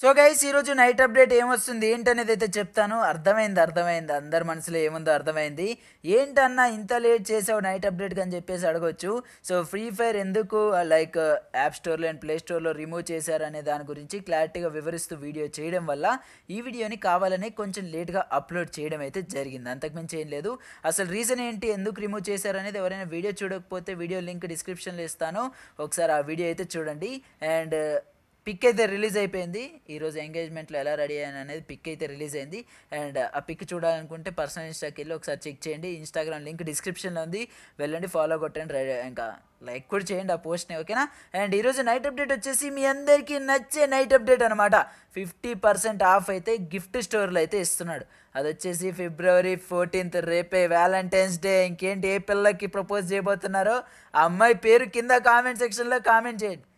so guys ఈరోజు night update ఏమొస్తుంది ఏంటనేది అయితే చెప్తాను అర్థమైంది అర్థమైంది అందరి మనసులో ఏముందో అర్థమైంది ఏంటన్నా ఇంత లేట్ చేసావు నైట్ అప్డేట్ అని చెప్పేసి అడగవచ్చు సో ఫ్రీ ఫైర్ ఎందుకు లైక్ యాప్ స్టోర్లో అండ్ ప్లే స్టోర్లో రిమూవ్ చేశారు అనే దాని గురించి క్లారిటీగా వివరిస్తూ వీడియో చేయడం వల్ల ఈ వీడియోని కావాలని కొంచెం లేట్గా అప్లోడ్ చేయడం అయితే జరిగింది అంతకుమించి ఏం లేదు అసలు రీజన్ ఏంటి ఎందుకు రిమూవ్ చేశారు అనేది ఎవరైనా వీడియో చూడకపోతే వీడియో లింక్ డిస్క్రిప్షన్లో ఇస్తాను ఒకసారి ఆ వీడియో అయితే చూడండి అండ్ పిక్ అయితే రిలీజ్ అయిపోయింది ఈరోజు ఎంగేజ్మెంట్లో ఎలా రెడీ అయ్యాను అనేది పిక్ అయితే రిలీజ్ అయింది అండ్ ఆ పిక్ చూడాలనుకుంటే పర్సనల్ ఇన్స్టాకి వెళ్ళి ఒకసారి చెక్ చేయండి ఇన్స్టాగ్రామ్ లింక్ డిస్క్రిప్షన్లో ఉంది వెళ్ళండి ఫాలో కొట్టండి రెడీ ఇంకా లైక్ కూడా చేయండి ఆ పోస్ట్ని ఓకేనా అండ్ ఈరోజు నైట్ అప్డేట్ వచ్చేసి మీ అందరికీ నచ్చే నైట్ అప్డేట్ అనమాట ఫిఫ్టీ పర్సెంట్ ఆఫ్ అయితే గిఫ్ట్ స్టోర్లో అయితే ఇస్తున్నాడు అది వచ్చేసి ఫిబ్రవరి ఫోర్టీన్త్ రేపే వ్యాలంటైన్స్ డే ఇంకేంటి ఏ పిల్లలకి ప్రపోజ్ చేయబోతున్నారో ఆ అమ్మాయి పేరు కింద కామెంట్ సెక్షన్లో కామెంట్ చేయండి